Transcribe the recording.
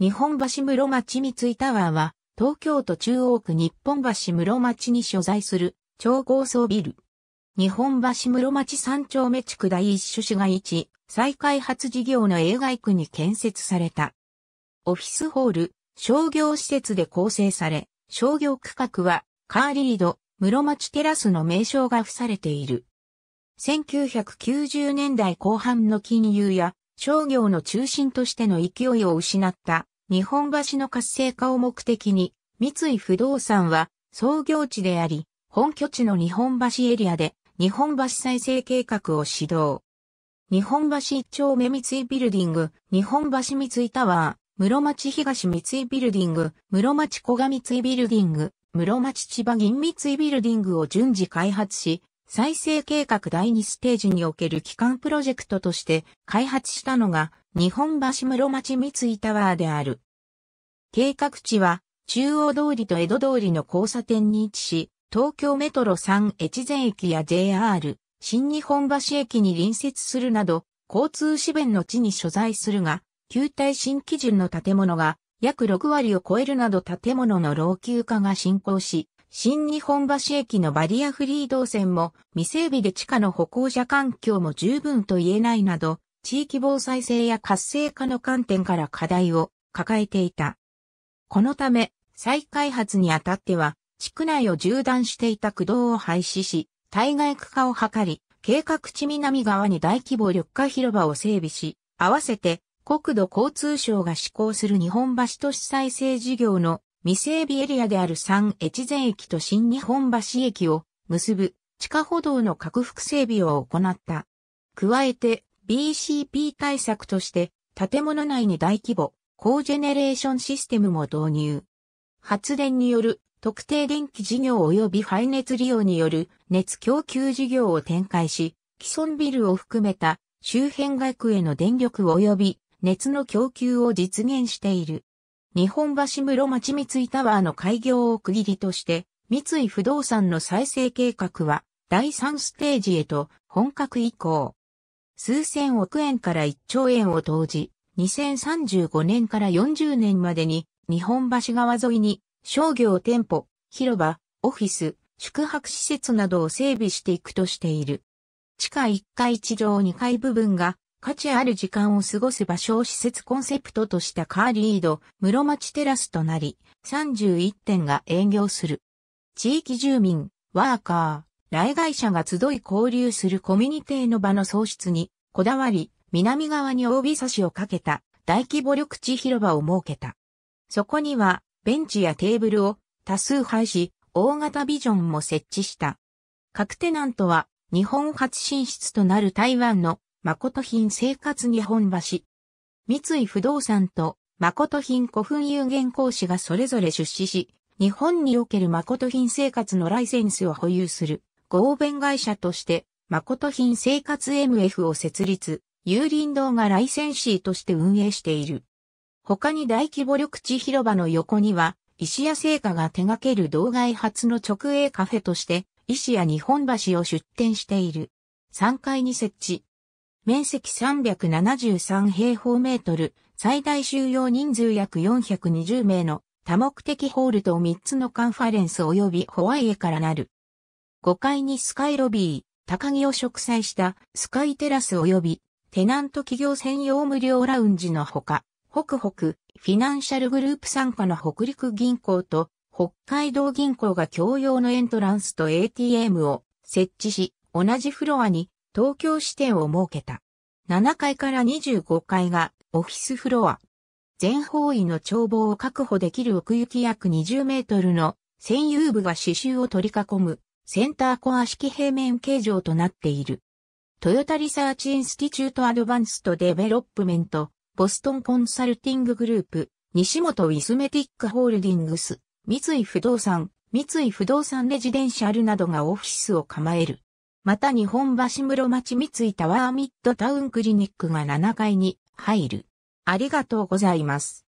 日本橋室町三井タワーは、東京都中央区日本橋室町に所在する超高層ビル。日本橋室町三丁目地区第一種市街地、再開発事業の映外区に建設された。オフィスホール、商業施設で構成され、商業区画は、カーリード、室町テラスの名称が付されている。1990年代後半の金融や商業の中心としての勢いを失った日本橋の活性化を目的に、三井不動産は創業地であり、本拠地の日本橋エリアで日本橋再生計画を指導。日本橋一丁目三井ビルディング、日本橋三井タワー、室町東三井ビルディング、室町小賀三井ビルディング、室町千葉銀三井ビルディングを順次開発し、再生計画第2ステージにおける基幹プロジェクトとして開発したのが日本橋室町三井タワーである。計画地は中央通りと江戸通りの交差点に位置し、東京メトロ3越前駅や JR 新日本橋駅に隣接するなど交通支弁の地に所在するが、旧耐新基準の建物が約6割を超えるなど建物の老朽化が進行し、新日本橋駅のバリアフリー動線も未整備で地下の歩行者環境も十分と言えないなど、地域防災性や活性化の観点から課題を抱えていた。このため、再開発にあたっては、地区内を縦断していた駆動を廃止し、対外区化を図り、計画地南側に大規模緑化広場を整備し、合わせて国土交通省が施行する日本橋都市再生事業の未整備エリアである三越前駅と新日本橋駅を結ぶ地下歩道の拡幅整備を行った。加えて BCP 対策として建物内に大規模高ジェネレーションシステムも導入。発電による特定電気事業及び排熱利用による熱供給事業を展開し、既存ビルを含めた周辺外区への電力及び熱の供給を実現している。日本橋室町三井タワーの開業を区切りとして、三井不動産の再生計画は第3ステージへと本格移行。数千億円から1兆円を投じ、2035年から40年までに日本橋川沿いに商業店舗、広場、オフィス、宿泊施設などを整備していくとしている。地下1階地上2階部分が価値ある時間を過ごす場所を施設コンセプトとしたカーリード、室町テラスとなり、31店が営業する。地域住民、ワーカー、来外者が集い交流するコミュニティの場の創出に、こだわり、南側に大差しをかけた大規模緑地広場を設けた。そこには、ベンチやテーブルを多数配し、大型ビジョンも設置した。各テナントは、日本初進出となる台湾の誠品生活日本橋。三井不動産と誠品古墳有限講師がそれぞれ出資し、日本における誠品生活のライセンスを保有する合弁会社として、誠品生活 MF を設立、有林堂がライセンシーとして運営している。他に大規模緑地広場の横には、石屋製菓が手掛ける動外発の直営カフェとして、石屋日本橋を出店している。3階に設置、面積373平方メートル、最大収容人数約420名の多目的ホールと3つのカンファレンス及びホワイエからなる。5階にスカイロビー、高木を植栽したスカイテラス及びテナント企業専用無料ラウンジのほか、北北、フィナンシャルグループ傘下の北陸銀行と北海道銀行が共用のエントランスと ATM を設置し、同じフロアに東京支店を設けた。7階から25階がオフィスフロア。全方位の眺望を確保できる奥行き約20メートルの専有部が刺繍を取り囲むセンターコア式平面形状となっている。トヨタリサーチインスティチュートアドバンストデベロップメント、ボストンコンサルティンググループ、西本ウィスメティックホールディングス、三井不動産、三井不動産レジデンシャルなどがオフィスを構える。また日本橋室町三井タワーミッドタウンクリニックが7階に入る。ありがとうございます。